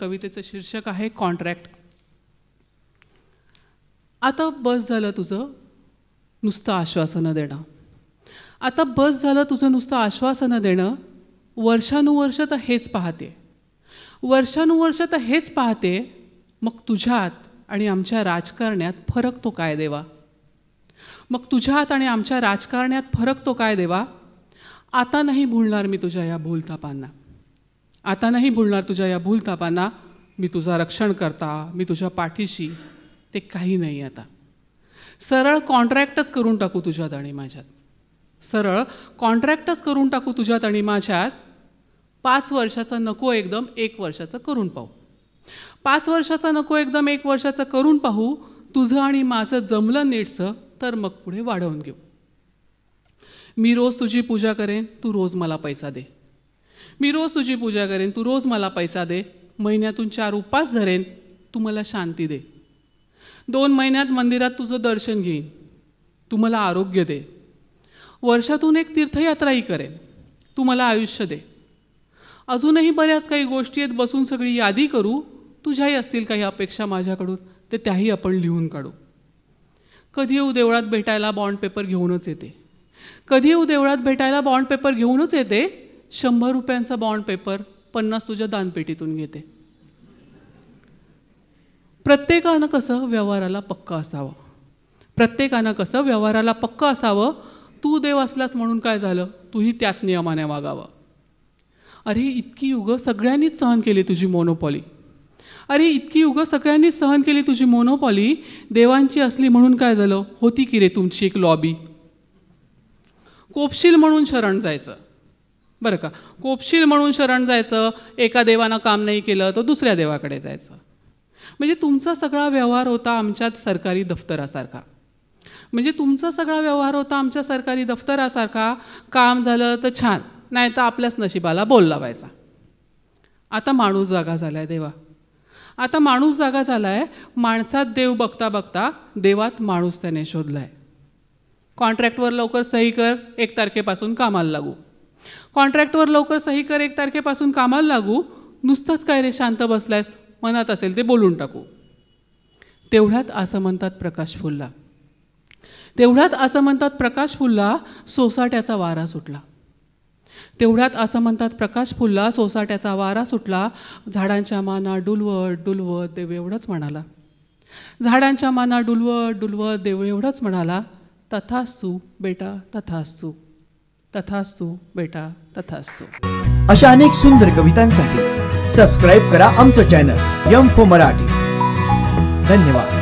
कवितेचं शीर्षक आहे कॉन्ट्रॅक्ट आता बस झालं तुझं नुसतं आश्वासनं देणं आता बस झालं तुझं नुसतं आश्वासनं देणं वर्षानुवर्ष तर हेच पाहते वर्षानुवर्ष तर हेच पाहते मग तुझ्यात आणि आमच्या राजकारण्यात फरक तो काय देवा मग तुझ्यात आणि आमच्या राजकारण्यात फरक तो काय देवा आता नाही भुलणार मी तुझ्या या भूलतापांना आता नाही भुलणार तुझ्या या भूलतापांना मी तुझा रक्षण करता मी तुझ्या पाठीशी ते काही नाही आता सरळ कॉन्ट्रॅक्टच करून टाकू तुझ्यात आणि माझ्यात सरळ कॉन्ट्रॅक्टच करून टाकू तुझ्यात आणि माझ्यात पाच वर्षाचं नको एकदम एक वर्षाचं करून पाहू पाच वर्षाचं नको एकदम एक वर्षाचं करून पाहू तुझं आणि माझं जमलं नीटसं तर मग पुढे वाढवून घेऊ मी रोज तुझी पूजा करेन तू रोज मला पैसा दे मी रोज तुझी पूजा करेन तू रोज मला पैसा दे महिन्यातून चार उपास धरेन तू मला शांती दे दोन महिन्यात मंदिरात तुझं दर्शन घेईन तू मला आरोग्य दे वर्षातून एक तीर्थयात्राही करेन तू मला आयुष्य दे अजूनही बऱ्याच काही गोष्टी आहेत बसून सगळी यादी करू तुझ्याही असतील काही अपेक्षा माझ्याकडून ते त्याही आपण लिहून काढू कधी येऊ देवळात भेटायला बॉन्ड पेपर घेऊनच येते कधी येऊ देवळात भेटायला बॉन्ड पेपर घेऊनच येते शंभर रुपयांचा बॉन्ड पेपर पन्नास तुझ्या दानपेटीतून घेते प्रत्येकानं कसं व्यवहाराला पक्का असावं प्रत्येकानं कसं व्यवहाराला पक्का असावं तू देव असलास म्हणून काय झालं तूही त्याच नियमाने वागावं अरे इतकी युग सगळ्यांनीच सहन केली तुझी मोनोपॉली अरे इतकी युगं सगळ्यांनीच सहन केली तुझी मोनोपॉली देवांची असली म्हणून काय झालं होती की रे तुमची एक लॉबी कोपशील म्हणून शरण जायचं बरं का कोपशील म्हणून शरण जायचं एका देवानं काम नाही केलं तर दुसऱ्या देवाकडे जायचं म्हणजे तुमचा सगळा व्यवहार होता आमच्यात सरकारी दफ्तरासारखा म्हणजे तुमचा सगळा व्यवहार होता आमच्या सरकारी दफ्तरासारखा काम झालं तर छान नाही तर आपल्याच नशिबाला बोल लावायचा आता माणूस जागा झाला आहे देवा आता माणूस जागा झाला आहे माणसात देव बघता बघता देवात माणूस त्याने शोधला आहे कॉन्ट्रॅक्टवर लवकर सही कर एक तारखेपासून कामाला लागू कॉन्ट्रॅक्टवर लवकर सही कर एक तारखेपासून कामाला लागू नुसतंच काय रे शांत बसल्यास मनात असेल ते बोलून टाकू तेवढ्यात असं म्हणतात प्रकाश फुलला तेवढ्यात असं म्हणतात प्रकाश फुल्ला सोसाट्याचा वारा सुटला तेवढ्यात असं म्हणतात प्रकाश फुलला सोसाट्याचा वारा सुटला झाडांच्या माना डुलवत डुलवत देव एवढंच म्हणाला झाडांच्या माना डुलवत डुलवत देव एवढंच म्हणाला तथास्तू बेटा तथास्तू तथास्तु बेटा तथास्तु अशा अनेक सुंदर कवितांसाठी सबस्क्राईब करा आमचं चॅनल यम फो मराठी धन्यवाद